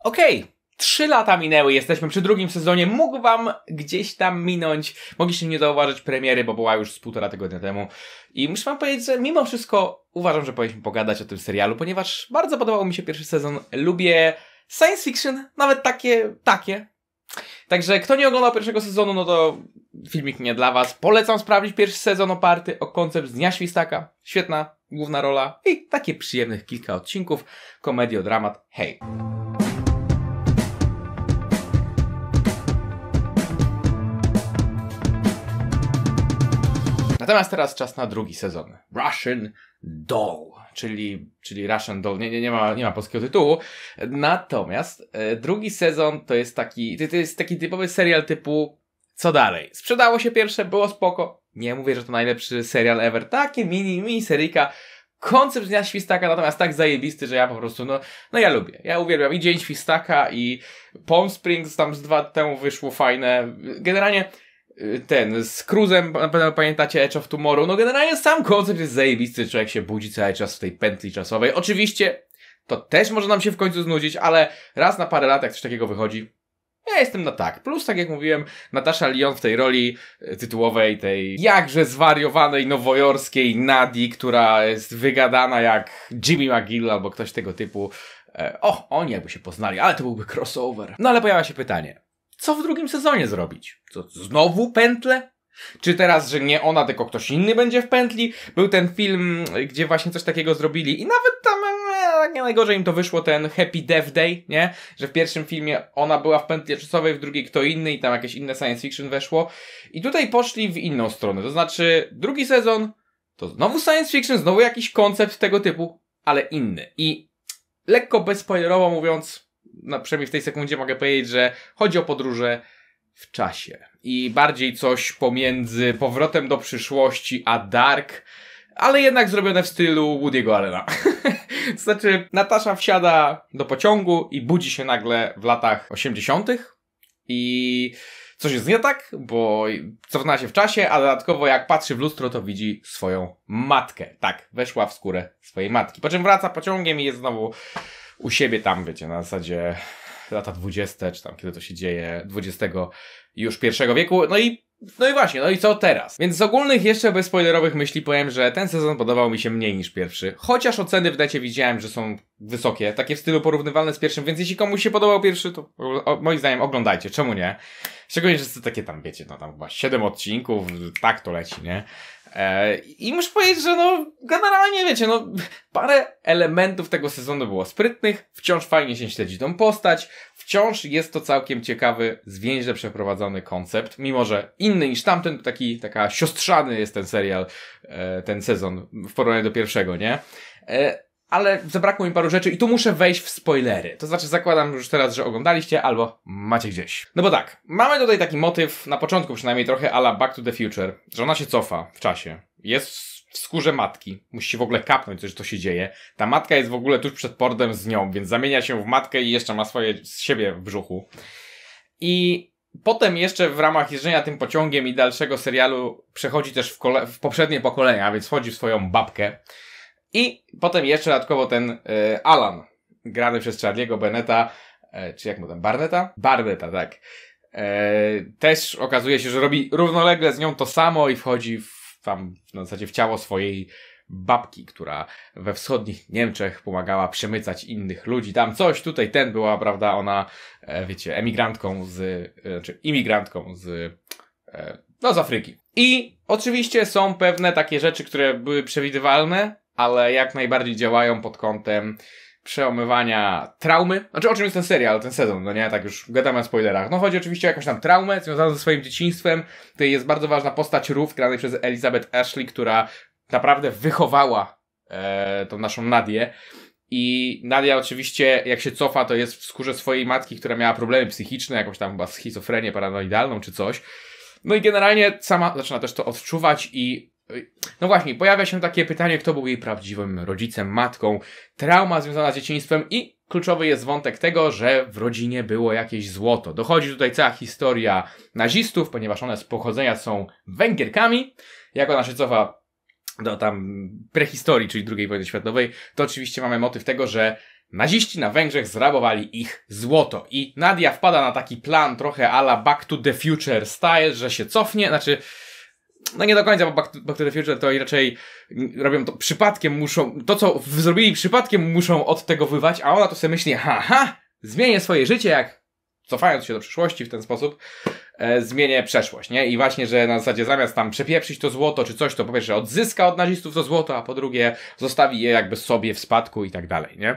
Okej. Okay. Trzy lata minęły, jesteśmy przy drugim sezonie. Mógł wam gdzieś tam minąć. Mogliście nie zauważyć premiery, bo była już z półtora tygodnia temu. I muszę wam powiedzieć, że mimo wszystko uważam, że powinniśmy pogadać o tym serialu, ponieważ bardzo podobał mi się pierwszy sezon. Lubię science fiction, nawet takie, takie. Także kto nie oglądał pierwszego sezonu, no to filmik nie dla was. Polecam sprawdzić pierwszy sezon oparty o koncept z Dnia Świstaka. Świetna główna rola i takie przyjemnych kilka odcinków. Komedio, dramat. Hej! Natomiast teraz czas na drugi sezon. Russian Doll, czyli, czyli Russian Doll, nie, nie, nie, ma, nie ma polskiego tytułu. Natomiast e, drugi sezon to jest taki, to, to jest taki typowy serial typu co dalej? Sprzedało się pierwsze, było spoko. Nie mówię, że to najlepszy serial ever. Takie mini, mini seryjka. Koncept Dnia Świstaka natomiast tak zajebisty, że ja po prostu, no, no ja lubię. Ja uwielbiam i Dzień Świstaka i Palm Springs tam z dwa temu wyszło fajne. Generalnie ten, z Cruzem, na pewno pamiętacie Edge of Tomorrow, no generalnie sam koncept jest zajebisty, człowiek się budzi cały czas w tej pętli czasowej. Oczywiście to też może nam się w końcu znudzić, ale raz na parę lat jak coś takiego wychodzi, ja jestem na tak. Plus, tak jak mówiłem, Natasza Lyon w tej roli e, tytułowej, tej jakże zwariowanej nowojorskiej Nadi, która jest wygadana jak Jimmy McGill albo ktoś tego typu. E, o, oni jakby się poznali, ale to byłby crossover. No ale pojawia się pytanie co w drugim sezonie zrobić? Co, znowu pętle? Czy teraz, że nie ona, tylko ktoś inny będzie w pętli? Był ten film, gdzie właśnie coś takiego zrobili i nawet tam e, nie najgorzej im to wyszło, ten Happy Death Day, nie? Że w pierwszym filmie ona była w pętli czasowej, w drugiej kto inny i tam jakieś inne science fiction weszło. I tutaj poszli w inną stronę, to znaczy drugi sezon to znowu science fiction, znowu jakiś koncept tego typu, ale inny. I lekko bezspoilerowo mówiąc, na, przynajmniej w tej sekundzie mogę powiedzieć, że chodzi o podróże w czasie. I bardziej coś pomiędzy powrotem do przyszłości a Dark, ale jednak zrobione w stylu Woody'ego Allena. znaczy, Natasza wsiada do pociągu i budzi się nagle w latach 80. i coś jest nie tak, bo cofnęła się w czasie, a dodatkowo jak patrzy w lustro, to widzi swoją matkę. Tak, weszła w skórę swojej matki. Po czym wraca pociągiem i jest znowu u siebie tam, wiecie, na zasadzie lata 20, czy tam kiedy to się dzieje, 20 już pierwszego wieku. No i no i właśnie, no i co teraz? Więc z ogólnych jeszcze bez spoilerowych myśli powiem, że ten sezon podobał mi się mniej niż pierwszy. Chociaż oceny w necie widziałem, że są wysokie, takie w stylu porównywalne z pierwszym, więc jeśli komuś się podobał pierwszy, to o, moim zdaniem oglądajcie, czemu nie? Szczególnie, że to takie tam, wiecie, no tam chyba 7 odcinków, tak to leci, nie? E, I muszę powiedzieć, że no, generalnie wiecie, no, parę elementów tego sezonu było sprytnych, wciąż fajnie się śledzi tą postać, wciąż jest to całkiem ciekawy, zwięźle przeprowadzony koncept, mimo że inny niż tamten, taki, taka siostrzany jest ten serial, e, ten sezon w porównaniu do pierwszego, nie? E, ale zabrakło mi paru rzeczy i tu muszę wejść w spoilery. To znaczy zakładam już teraz, że oglądaliście albo macie gdzieś. No bo tak, mamy tutaj taki motyw, na początku przynajmniej trochę ala Back to the Future, że ona się cofa w czasie. Jest w skórze matki. Musi się w ogóle kapnąć, coś to się dzieje. Ta matka jest w ogóle tuż przed portem z nią, więc zamienia się w matkę i jeszcze ma swoje z siebie w brzuchu. I Potem jeszcze w ramach jeżdżenia tym pociągiem i dalszego serialu przechodzi też w, w poprzednie pokolenia, więc wchodzi w swoją babkę, i potem jeszcze dodatkowo ten e, Alan, grany przez Charlie'ego Beneta, e, czy jak mu tam, Barneta? Barneta, tak. E, też okazuje się, że robi równolegle z nią to samo i wchodzi w, tam w zasadzie w ciało swojej babki, która we wschodnich Niemczech pomagała przemycać innych ludzi. Tam coś, tutaj ten była, prawda, ona, e, wiecie, emigrantką z, e, znaczy imigrantką z, e, no z Afryki. I oczywiście są pewne takie rzeczy, które były przewidywalne, ale jak najbardziej działają pod kątem przełamywania traumy. Znaczy o czym jest ten serial, ten sezon, no nie, tak już gadamy o spoilerach. No chodzi oczywiście o jakąś tam traumę związaną ze swoim dzieciństwem. Tutaj jest bardzo ważna postać Rów, granej przez Elizabeth Ashley, która naprawdę wychowała e, tą naszą Nadię. I Nadia oczywiście, jak się cofa, to jest w skórze swojej matki, która miała problemy psychiczne, jakąś tam chyba schizofrenię paranoidalną czy coś. No i generalnie sama zaczyna też to odczuwać i no właśnie, pojawia się takie pytanie, kto był jej prawdziwym rodzicem, matką, trauma związana z dzieciństwem i kluczowy jest wątek tego, że w rodzinie było jakieś złoto. Dochodzi tutaj cała historia nazistów, ponieważ one z pochodzenia są Węgierkami. Jak ona się cofa do tam prehistorii, czyli II wojny światowej, to oczywiście mamy motyw tego, że Naziści na Węgrzech zrabowali ich złoto i Nadia wpada na taki plan trochę ala Back to the Future style, że się cofnie, znaczy no nie do końca, bo Back Back to the Future to raczej robią to przypadkiem, muszą, to co zrobili przypadkiem muszą od tego wywać, a ona to sobie myśli, haha, zmienię swoje życie jak cofając się do przyszłości w ten sposób, e, zmienię przeszłość, nie? I właśnie, że na zasadzie zamiast tam przepieprzyć to złoto czy coś, to po pierwsze odzyska od nazistów to złoto, a po drugie zostawi je jakby sobie w spadku i tak dalej, nie?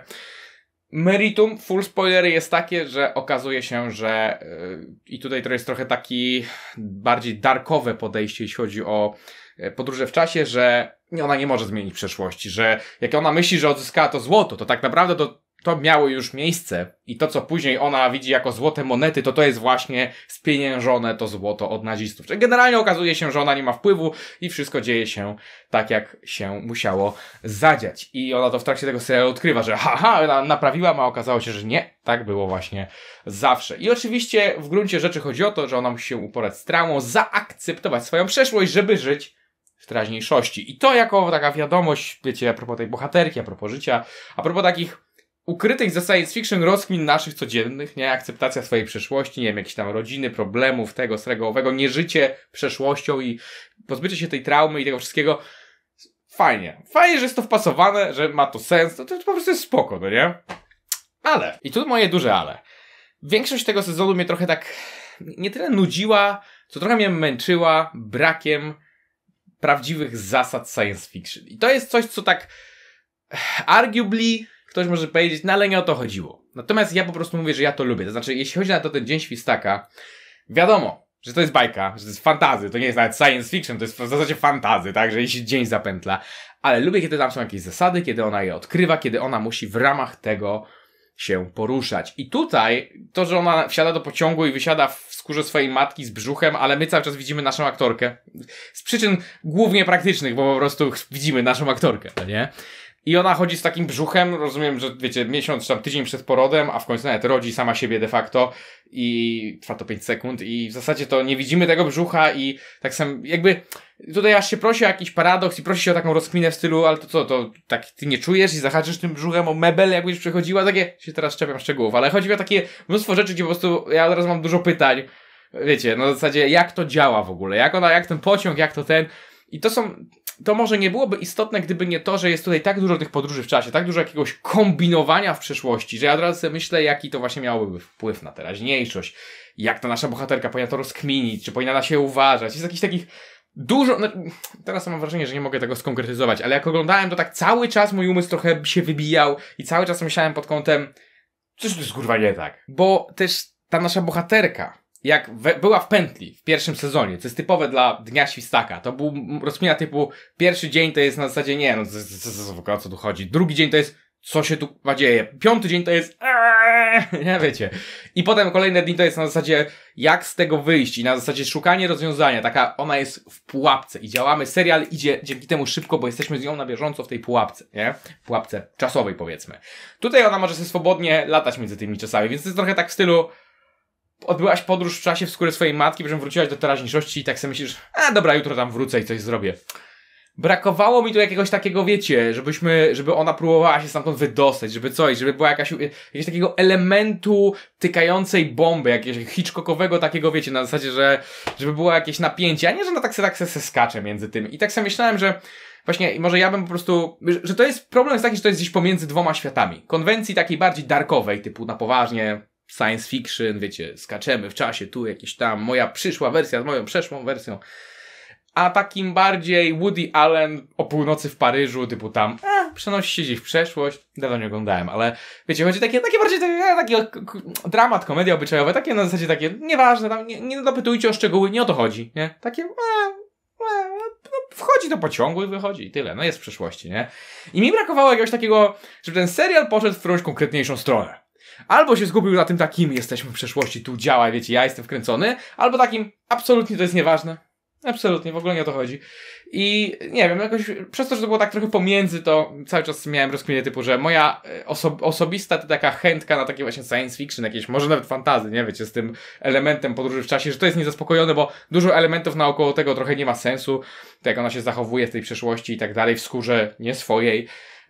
Meritum full spoiler jest takie, że okazuje się, że y, i tutaj to jest trochę taki bardziej darkowe podejście, jeśli chodzi o e, podróże w czasie, że ona nie może zmienić przeszłości, że jak ona myśli, że odzyskała to złoto, to tak naprawdę to to miało już miejsce i to, co później ona widzi jako złote monety, to to jest właśnie spieniężone to złoto od nazistów. Czyli generalnie okazuje się, że ona nie ma wpływu i wszystko dzieje się tak, jak się musiało zadziać. I ona to w trakcie tego serialu odkrywa, że haha, naprawiła, a okazało się, że nie, tak było właśnie zawsze. I oczywiście w gruncie rzeczy chodzi o to, że ona musi się uporać z traumą, zaakceptować swoją przeszłość, żeby żyć w teraźniejszości. I to jako taka wiadomość, wiecie, a propos tej bohaterki, a propos życia, a propos takich ukrytych ze science fiction rozkmin naszych codziennych, nie? Akceptacja swojej przeszłości, nie wiem, jakieś tam rodziny, problemów, tego, srego, owego, nieżycie przeszłością i pozbycie się tej traumy i tego wszystkiego. Fajnie. Fajnie, że jest to wpasowane, że ma to sens, to, to po prostu jest spoko, no nie? Ale, i tu moje duże ale. Większość tego sezonu mnie trochę tak nie tyle nudziła, co trochę mnie męczyła brakiem prawdziwych zasad science fiction. I to jest coś, co tak arguably Ktoś może powiedzieć, no ale nie o to chodziło. Natomiast ja po prostu mówię, że ja to lubię. To znaczy, jeśli chodzi na to ten Dzień Świstaka, wiadomo, że to jest bajka, że to jest fantazy, to nie jest nawet science fiction, to jest w zasadzie fantazy, tak, że się dzień zapętla. Ale lubię, kiedy tam są jakieś zasady, kiedy ona je odkrywa, kiedy ona musi w ramach tego się poruszać. I tutaj to, że ona wsiada do pociągu i wysiada w skórze swojej matki z brzuchem, ale my cały czas widzimy naszą aktorkę. Z przyczyn głównie praktycznych, bo po prostu widzimy naszą aktorkę, nie? I ona chodzi z takim brzuchem, rozumiem, że wiecie, miesiąc, tam tydzień przed porodem, a w końcu nawet rodzi sama siebie de facto i trwa to 5 sekund i w zasadzie to nie widzimy tego brzucha i tak sam, jakby tutaj aż się prosi o jakiś paradoks i prosi się o taką rozkminę w stylu, ale to co, to tak ty nie czujesz i zahaczysz tym brzuchem o mebel, jakbyś przechodziła, takie się teraz szczepiam szczegółów, ale chodzi mi o takie mnóstwo rzeczy, gdzie po prostu ja teraz mam dużo pytań, wiecie, no w zasadzie jak to działa w ogóle, jak ona, jak ten pociąg, jak to ten... I to są to może nie byłoby istotne, gdyby nie to, że jest tutaj tak dużo tych podróży w czasie, tak dużo jakiegoś kombinowania w przeszłości, że ja od razu sobie myślę, jaki to właśnie miałoby wpływ na teraźniejszość, jak ta nasza bohaterka powinna to rozkminić, czy powinna na się uważać. Jest jakiś takich dużo. No, teraz mam wrażenie, że nie mogę tego skonkretyzować, ale jak oglądałem, to tak cały czas mój umysł trochę się wybijał i cały czas myślałem pod kątem, coś tu jest kurwa nie tak. Bo też ta nasza bohaterka, jak we, była w pętli w pierwszym sezonie, co jest typowe dla Dnia Świstaka, to był rozkmina typu pierwszy dzień to jest na zasadzie nie, no z, z, z, o co tu chodzi, drugi dzień to jest co się tu dzieje, piąty dzień to jest eee, nie wiecie. I potem kolejne dni to jest na zasadzie jak z tego wyjść i na zasadzie szukanie rozwiązania, taka ona jest w pułapce i działamy, serial idzie dzięki temu szybko, bo jesteśmy z nią na bieżąco w tej pułapce, nie? W pułapce czasowej powiedzmy. Tutaj ona może sobie swobodnie latać między tymi czasami, więc to jest trochę tak w stylu odbyłaś podróż w czasie w skórę swojej matki, po wróciłaś do teraźniejszości i tak sobie myślisz, a dobra, jutro tam wrócę i coś zrobię. Brakowało mi tu jakiegoś takiego, wiecie, żebyśmy, żeby ona próbowała się stamtąd wydostać, żeby coś, żeby była jakaś, jakiegoś takiego elementu tykającej bomby, jakiegoś hitchcockowego takiego, wiecie, na zasadzie, że, żeby było jakieś napięcie, a nie, że na tak se, tak se, se skacze między tym. I tak sobie myślałem, że właśnie może ja bym po prostu, że to jest, problem jest taki, że to jest gdzieś pomiędzy dwoma światami. Konwencji takiej bardziej darkowej, typu na poważnie, science fiction, wiecie, skaczemy w czasie, tu jakiś tam, moja przyszła wersja z moją przeszłą wersją. A takim bardziej Woody Allen o północy w Paryżu, typu tam, e, przenosi się gdzieś w przeszłość. Dawno nie oglądałem, ale wiecie, chodzi takie, takie bardziej, taki dramat, komedia obyczajowa, takie na zasadzie takie, nieważne, tam nie, nie dopytujcie o szczegóły, nie o to chodzi, nie? Takie, e, wchodzi do pociągu i wychodzi i tyle, no jest w przeszłości, nie? I mi brakowało jakiegoś takiego, żeby ten serial poszedł w którąś konkretniejszą stronę. Albo się zgubił na tym takim, jesteśmy w przeszłości, tu działa, wiecie, ja jestem wkręcony, albo takim, absolutnie to jest nieważne. Absolutnie, w ogóle nie o to chodzi. I nie wiem, jakoś przez to, że to było tak trochę pomiędzy, to cały czas miałem rozkminienie typu, że moja e, oso osobista to taka chętka na takie właśnie science fiction, jakieś może nawet fantazy, nie wiecie, z tym elementem podróży w czasie, że to jest niezaspokojone, bo dużo elementów naokoło tego trochę nie ma sensu, tak jak ona się zachowuje w tej przeszłości i tak dalej, w skórze nie swojej.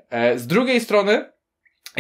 E, z drugiej strony,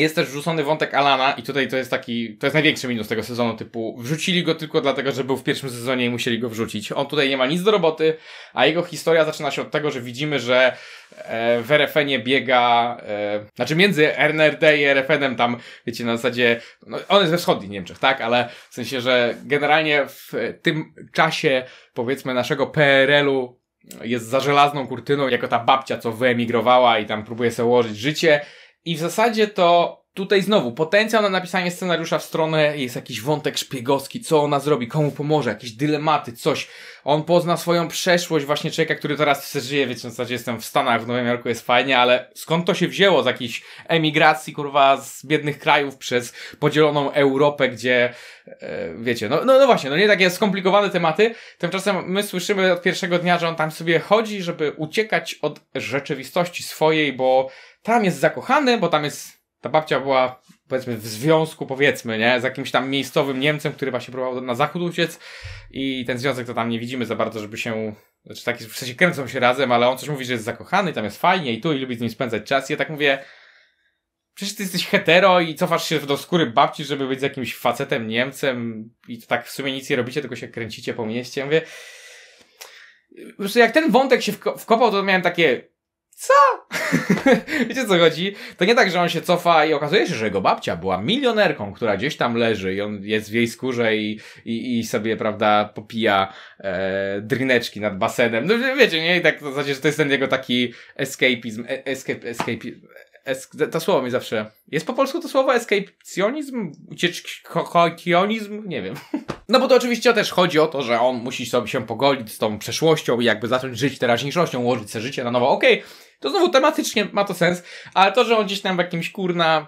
jest też wrzucony wątek Alana i tutaj to jest taki, to jest największy minus tego sezonu, typu wrzucili go tylko dlatego, że był w pierwszym sezonie i musieli go wrzucić. On tutaj nie ma nic do roboty, a jego historia zaczyna się od tego, że widzimy, że e, w RFN-ie biega, e, znaczy między RNRD i RFN-em tam, wiecie, na zasadzie, no, on jest we wschodnich Niemczech, tak, ale w sensie, że generalnie w tym czasie, powiedzmy, naszego PRL-u jest za żelazną kurtyną, jako ta babcia, co wyemigrowała i tam próbuje sobie ułożyć życie, i w zasadzie to tutaj znowu, potencjał na napisanie scenariusza w stronę jest jakiś wątek szpiegowski, co ona zrobi, komu pomoże, jakieś dylematy, coś. On pozna swoją przeszłość, właśnie człowieka, który teraz żyje, wiecie, w zasadzie jestem w Stanach, w Nowym Jorku jest fajnie, ale skąd to się wzięło z jakiejś emigracji, kurwa, z biednych krajów przez podzieloną Europę, gdzie, e, wiecie, no, no, no właśnie, no nie takie skomplikowane tematy. Tymczasem my słyszymy od pierwszego dnia, że on tam sobie chodzi, żeby uciekać od rzeczywistości swojej, bo tam jest zakochany, bo tam jest ta babcia była powiedzmy w związku, powiedzmy, nie, z jakimś tam miejscowym Niemcem, który właśnie próbował na zachód uciec i ten związek to tam nie widzimy za bardzo, żeby się, znaczy taki, w sensie kręcą się razem, ale on coś mówi, że jest zakochany, tam jest fajnie i tu i lubi z nim spędzać czas i ja tak mówię, przecież ty jesteś hetero i cofasz się do skóry babci, żeby być z jakimś facetem Niemcem i to tak w sumie nic nie robicie, tylko się kręcicie po mieście, ja mówię, jak ten wątek się wkopał, to miałem takie co? Wiecie co chodzi? To nie tak, że on się cofa i okazuje się, że jego babcia była milionerką, która gdzieś tam leży i on jest w jej skórze i, i, i sobie, prawda, popija e, drineczki nad basenem. No wiecie, nie? I tak to znaczy, że to jest ten jego taki escapizm, e, escape, escapizm. Es, to słowo mi zawsze. Jest po polsku to słowo escapicjonizm? Ucieczkionizm? Nie wiem. No bo to oczywiście też chodzi o to, że on musi sobie się pogolić z tą przeszłością i jakby zacząć żyć teraźniejszością, ułożyć sobie życie na nowo. Okej, okay, to znowu tematycznie ma to sens, ale to, że on gdzieś tam w jakimś kurna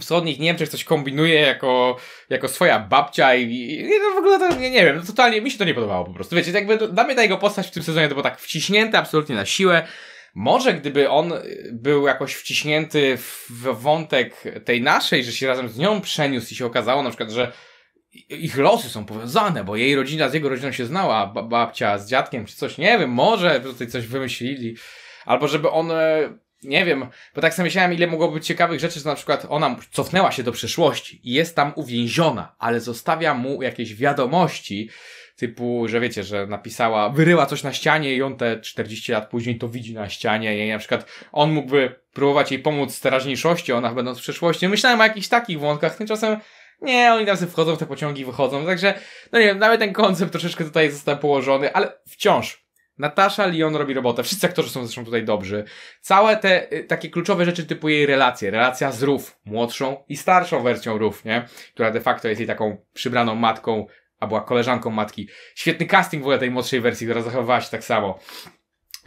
wschodnich Niemczech coś kombinuje jako, jako swoja babcia i, i, no w ogóle to nie, nie wiem, totalnie mi się to nie podobało po prostu. Wiecie, jakby dla mnie ta jego postać w tym sezonie to było tak wciśnięte absolutnie na siłę. Może gdyby on y, był jakoś wciśnięty w wątek tej naszej, że się razem z nią przeniósł i się okazało na przykład, że ich losy są powiązane, bo jej rodzina z jego rodziną się znała, babcia z dziadkiem czy coś, nie wiem, może tutaj coś wymyślili, albo żeby on, e, nie wiem, bo tak sobie myślałem, ile mogłoby być ciekawych rzeczy, że na przykład ona cofnęła się do przeszłości i jest tam uwięziona, ale zostawia mu jakieś wiadomości, typu, że wiecie, że napisała, wyryła coś na ścianie i on te 40 lat później to widzi na ścianie i na przykład on mógłby próbować jej pomóc z teraźniejszości, ona będąc w przeszłości. Myślałem o jakichś takich wątkach, tymczasem nie, oni tam sobie wchodzą w te pociągi i wychodzą. Także, no nie wiem, nawet ten koncept troszeczkę tutaj został położony, ale wciąż. Natasza Lyon robi robotę. Wszyscy aktorzy są zresztą tutaj dobrzy. Całe te y, takie kluczowe rzeczy typu jej relacje. Relacja z Rów młodszą i starszą wersją Rów, nie? Która de facto jest jej taką przybraną matką, a była koleżanką matki. Świetny casting w ogóle tej młodszej wersji, która zachowywała się tak samo.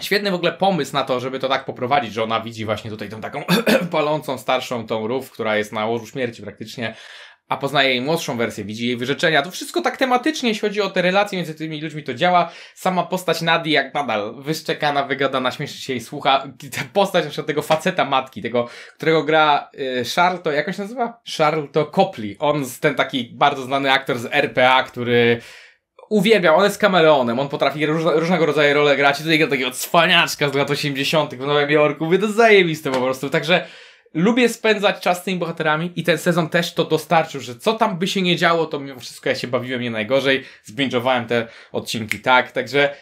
Świetny w ogóle pomysł na to, żeby to tak poprowadzić, że ona widzi właśnie tutaj tą taką palącą starszą tą Rów, która jest na łożu śmierci praktycznie, a poznaje jej młodszą wersję, widzi jej wyrzeczenia. To wszystko tak tematycznie, jeśli chodzi o te relacje między tymi ludźmi, to działa. Sama postać Nadi, jak nadal wyszczekana, wygadana, śmieszy się jej słucha. Ta postać na przykład tego faceta matki, tego, którego gra y, Charlotte, jak się nazywa? Charlotte Copley. On, ten taki bardzo znany aktor z RPA, który uwielbiał, on jest kameleonem, on potrafi różnego rodzaju role grać i tutaj gra takiego cwaniaczka z lat 80. w Nowym Jorku, mówię, to zajebiste po prostu, także lubię spędzać czas z tymi bohaterami i ten sezon też to dostarczył, że co tam by się nie działo, to mimo wszystko ja się bawiłem nie najgorzej, zbinge'owałem te odcinki tak, także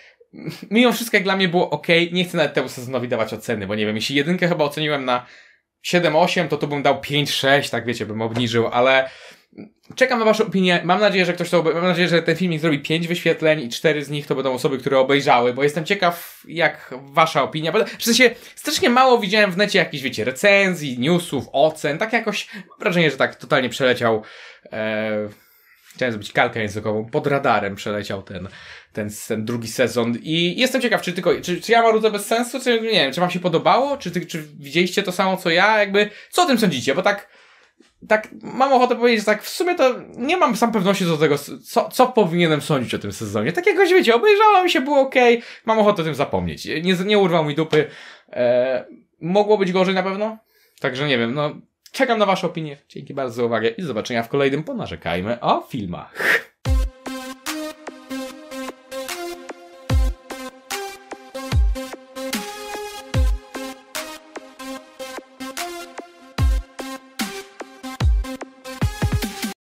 mimo wszystko jak dla mnie było ok, nie chcę nawet temu sezonowi dawać oceny, bo nie wiem, jeśli jedynkę chyba oceniłem na 7-8, to tu bym dał 5-6, tak wiecie, bym obniżył, ale Czekam na Waszą opinię. Mam nadzieję, że ktoś to Mam nadzieję, że ten filmik zrobi 5 wyświetleń i 4 z nich to będą osoby, które obejrzały, bo jestem ciekaw, jak Wasza opinia. W sensie strasznie mało widziałem w necie jakichś, wiecie, recenzji, newsów, ocen. Tak jakoś mam wrażenie, że tak totalnie przeleciał. E... Chciałem zrobić kalkę językową. Pod radarem przeleciał ten, ten, ten drugi sezon. I jestem ciekaw, czy tylko. Czy, czy ja marudzę bez sensu? Czy nie wiem, czy Wam się podobało? Czy, czy widzieliście to samo co ja? Jakby. Co o tym sądzicie? Bo tak tak mam ochotę powiedzieć, że tak w sumie to nie mam sam pewności do tego, co, co powinienem sądzić o tym sezonie. Tak jakoś wiecie, obejrzałem się, było ok, mam ochotę o tym zapomnieć. Nie, nie urwał mi dupy. E, mogło być gorzej na pewno, także nie wiem, no czekam na Wasze opinie. Dzięki bardzo za uwagę i do zobaczenia w kolejnym Ponarzekajmy o filmach.